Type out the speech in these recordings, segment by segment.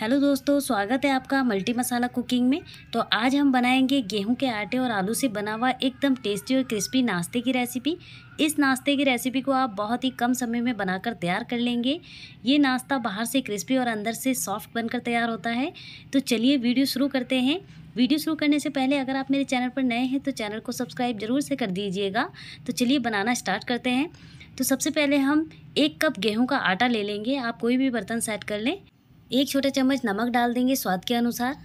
hello दोस्तों स्वागत है आपका मल्टी मसाला कुकिंग में तो आज हम बनाएंगे गेहूं के आटे और आलू से बना हुआ एकदम टेस्टी और क्रिस्पी नाश्ते की रेसिपी इस नाश्ते की रेसिपी को आप बहुत ही कम समय में बनाकर तैयार कर लेंगे ये नाश्ता बाहर से क्रिस्पी और अंदर से सॉफ्ट बनकर तैयार होता है तो चलिए वीडियो शुरू करते हैं वीडियो शुरू करने से पहले अगर आप मेरे चैनल पर नए हैं तो चैनल को सब्सक्राइब जरूर से कर दीजिएगा तो चलिए बनाना स्टार्ट करते हैं तो सबसे पहले हम एक कप गेहूं का आटा ले लेंगे आप कोई भी बर्तन सेट कर लें एक छोटा चम्मच नमक डाल देंगे स्वाद के अनुसार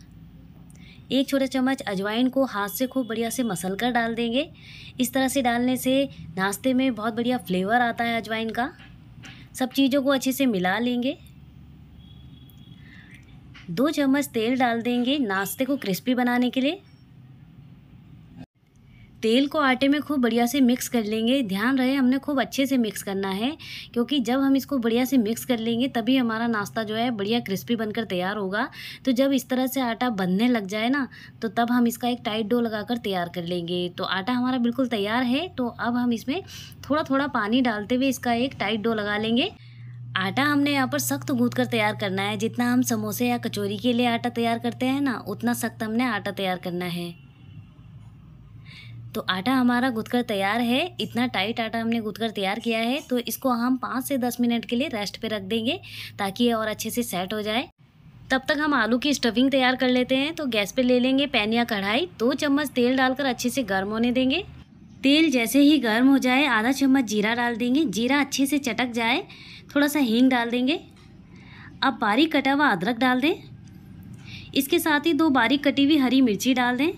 एक छोटा चम्मच अजवाइन को हाथ से खूब बढ़िया से मसल कर डाल देंगे इस तरह से डालने से नाश्ते में बहुत बढ़िया फ्लेवर आता है अजवाइन का सब चीज़ों को अच्छे से मिला लेंगे दो चम्मच तेल डाल देंगे नाश्ते को क्रिस्पी बनाने के लिए तेल को आटे में खूब बढ़िया से मिक्स कर लेंगे ध्यान रहे हमने खूब अच्छे से मिक्स करना है क्योंकि जब हम इसको बढ़िया से मिक्स कर लेंगे तभी हमारा नाश्ता जो है बढ़िया क्रिस्पी बनकर तैयार होगा तो जब इस तरह से आटा बनने लग जाए ना तो तब हम इसका एक टाइट डो लगाकर तैयार कर लेंगे तो आटा हमारा बिल्कुल तैयार है तो अब हम इसमें थोड़ा थोड़ा पानी डालते हुए इसका एक टाइट डो लगा लेंगे आटा हमने यहाँ पर सख्त गूँद कर तैयार करना है जितना हम समोसे या कचौरी के लिए आटा तैयार करते हैं ना उतना सख्त हमने आटा तैयार करना है तो आटा हमारा गुदकर तैयार है इतना टाइट आटा हमने गुदकर तैयार किया है तो इसको हम पाँच से दस मिनट के लिए रेस्ट पे रख देंगे ताकि ये और अच्छे से सेट हो जाए तब तक हम आलू की स्टफिंग तैयार कर लेते हैं तो गैस पे ले लेंगे पैन या कढ़ाई दो चम्मच तेल डालकर अच्छे से गर्म होने देंगे तेल जैसे ही गर्म हो जाए आधा चम्मच जीरा डाल देंगे जीरा अच्छे से चटक जाए थोड़ा सा हींग डाल देंगे अब बारीक कटा हुआ अदरक डाल दें इसके साथ ही दो बारीक कटी हुई हरी मिर्ची डाल दें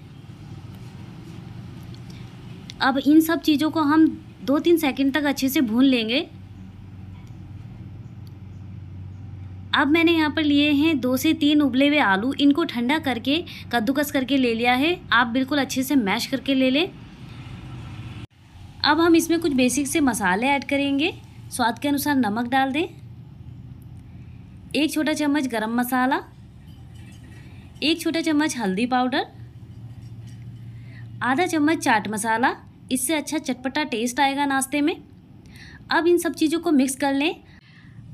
अब इन सब चीज़ों को हम दो तीन सेकंड तक अच्छे से भून लेंगे अब मैंने यहाँ पर लिए हैं दो से तीन उबले हुए आलू इनको ठंडा करके कद्दूकस करके ले लिया है आप बिल्कुल अच्छे से मैश करके ले लें अब हम इसमें कुछ बेसिक से मसाले ऐड करेंगे स्वाद के अनुसार नमक डाल दें एक छोटा चम्मच गरम मसाला एक छोटा चम्मच हल्दी पाउडर आधा चम्मच चाट मसाला इससे अच्छा चटपटा टेस्ट आएगा नाश्ते में अब इन सब चीज़ों को मिक्स कर लें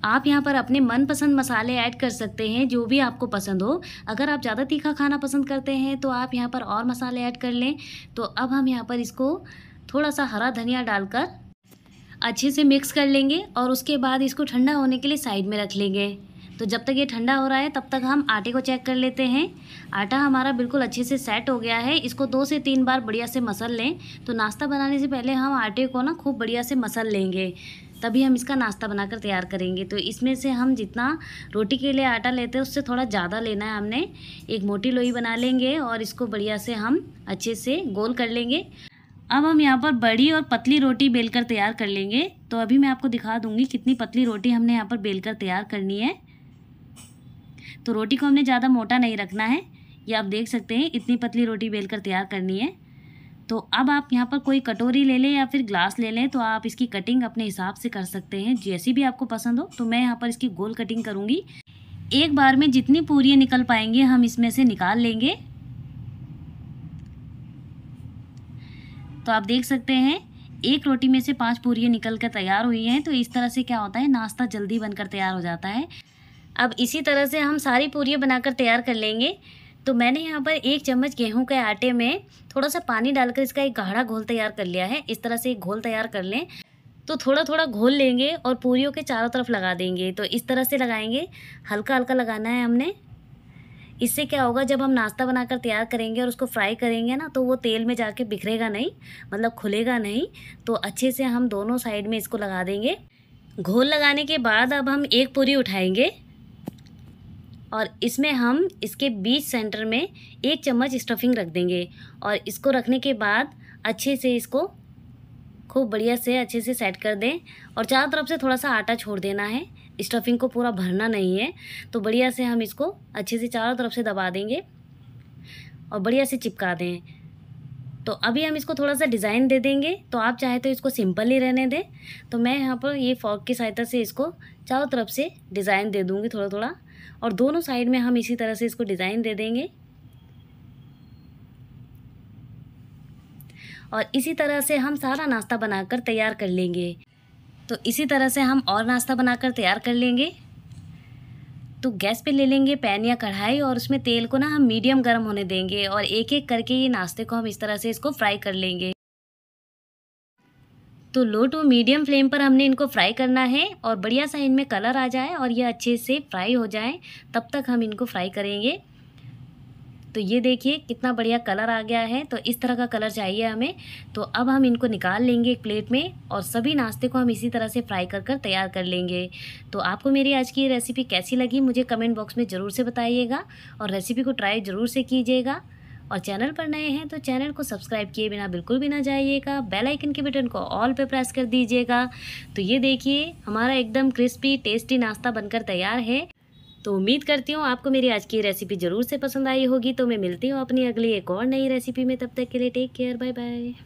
आप यहाँ पर अपने मनपसंद मसाले ऐड कर सकते हैं जो भी आपको पसंद हो अगर आप ज़्यादा तीखा खाना पसंद करते हैं तो आप यहाँ पर और मसाले ऐड कर लें तो अब हम यहाँ पर इसको थोड़ा सा हरा धनिया डालकर अच्छे से मिक्स कर लेंगे और उसके बाद इसको ठंडा होने के लिए साइड में रख लेंगे तो जब तक ये ठंडा हो रहा है तब तक हम आटे को चेक कर लेते हैं आटा हमारा बिल्कुल अच्छे से सेट हो गया है इसको दो से तीन बार बढ़िया से मसल लें तो नाश्ता बनाने से पहले हम आटे को ना खूब बढ़िया से मसल लेंगे तभी हम इसका नाश्ता बनाकर तैयार करेंगे तो इसमें से हम जितना रोटी के लिए आटा लेते हैं उससे थोड़ा ज़्यादा लेना है हमने एक मोटी लोई बना लेंगे और इसको बढ़िया से हम अच्छे से गोल कर लेंगे अब हम यहाँ पर बड़ी और पतली रोटी बेलकर तैयार कर लेंगे तो अभी मैं आपको दिखा दूँगी कितनी पतली रोटी हमने यहाँ पर बेलकर तैयार करनी है तो रोटी को हमने ज़्यादा मोटा नहीं रखना है ये आप देख सकते हैं इतनी पतली रोटी बेल कर तैयार करनी है तो अब आप यहाँ पर कोई कटोरी ले लें या फिर ग्लास ले लें तो आप इसकी कटिंग अपने हिसाब से कर सकते हैं जैसी भी आपको पसंद हो तो मैं यहाँ पर इसकी गोल कटिंग करूँगी एक बार में जितनी पूरियाँ निकल पाएंगे हम इसमें से निकाल लेंगे तो आप देख सकते हैं एक रोटी में से पांच पूरियाँ निकल कर तैयार हुई हैं तो इस तरह से क्या होता है नाश्ता जल्दी बनकर तैयार हो जाता है अब इसी तरह से हम सारी पूरियाँ बनाकर तैयार कर लेंगे तो मैंने यहाँ पर एक चम्मच गेहूं के आटे में थोड़ा सा पानी डालकर इसका एक गाढ़ा घोल तैयार कर लिया है इस तरह से एक घोल तैयार कर लें तो थोड़ा थोड़ा घोल लेंगे और पूरियों के चारों तरफ लगा देंगे तो इस तरह से लगाएंगे हल्का हल्का लगाना है हमने इससे क्या होगा जब हम नाश्ता बनाकर तैयार करेंगे और उसको फ्राई करेंगे ना तो वो तेल में जाके बिखरेगा नहीं मतलब खुलेगा नहीं तो अच्छे से हम दोनों साइड में इसको लगा देंगे घोल लगाने के बाद अब हम एक पूरी उठाएंगे और इसमें हम इसके बीच सेंटर में एक चम्मच स्टफिंग रख देंगे और इसको रखने के बाद अच्छे से इसको खूब बढ़िया से अच्छे से सेट कर दें और चारों तरफ से थोड़ा सा आटा छोड़ देना है स्टफिंग को पूरा भरना नहीं है तो बढ़िया से हम इसको अच्छे से चारों तरफ से दबा देंगे और बढ़िया से चिपका दें तो अभी हम इसको थोड़ा सा डिज़ाइन दे देंगे तो आप चाहे तो इसको सिंपल ही रहने दें तो मैं यहाँ पर ये फॉक की सहायता से इसको चारों तरफ से डिज़ाइन दे दूँगी थोड़ा थोड़ा और दोनों साइड में हम इसी तरह से इसको डिज़ाइन दे देंगे और इसी तरह से हम सारा नाश्ता बनाकर तैयार कर लेंगे तो इसी तरह से हम और नाश्ता बनाकर तैयार कर लेंगे तो गैस पे ले लेंगे पैन या कढ़ाई और उसमें तेल को ना हम मीडियम गर्म होने देंगे और एक एक करके ये नाश्ते को हम इस तरह से इसको फ्राई कर लेंगे तो लो टू मीडियम फ्लेम पर हमने इनको फ्राई करना है और बढ़िया सा इनमें कलर आ जाए और ये अच्छे से फ्राई हो जाए तब तक हम इनको फ्राई करेंगे तो ये देखिए कितना बढ़िया कलर आ गया है तो इस तरह का कलर चाहिए हमें तो अब हम इनको निकाल लेंगे एक प्लेट में और सभी नाश्ते को हम इसी तरह से फ्राई कर कर तैयार कर लेंगे तो आपको मेरी आज की रेसिपी कैसी लगी मुझे कमेंट बॉक्स में ज़रूर से बताइएगा और रेसिपी को ट्राई ज़रूर से कीजिएगा और चैनल पर नए हैं तो चैनल को सब्सक्राइब किए बिना बिल्कुल भी ना जाइएगा बेल आइकन के बटन को ऑल पे प्रेस कर दीजिएगा तो ये देखिए हमारा एकदम क्रिस्पी टेस्टी नाश्ता बनकर तैयार है तो उम्मीद करती हूँ आपको मेरी आज की रेसिपी ज़रूर से पसंद आई होगी तो मैं मिलती हूँ अपनी अगली एक और नई रेसिपी में तब तक के लिए टेक केयर बाय बाय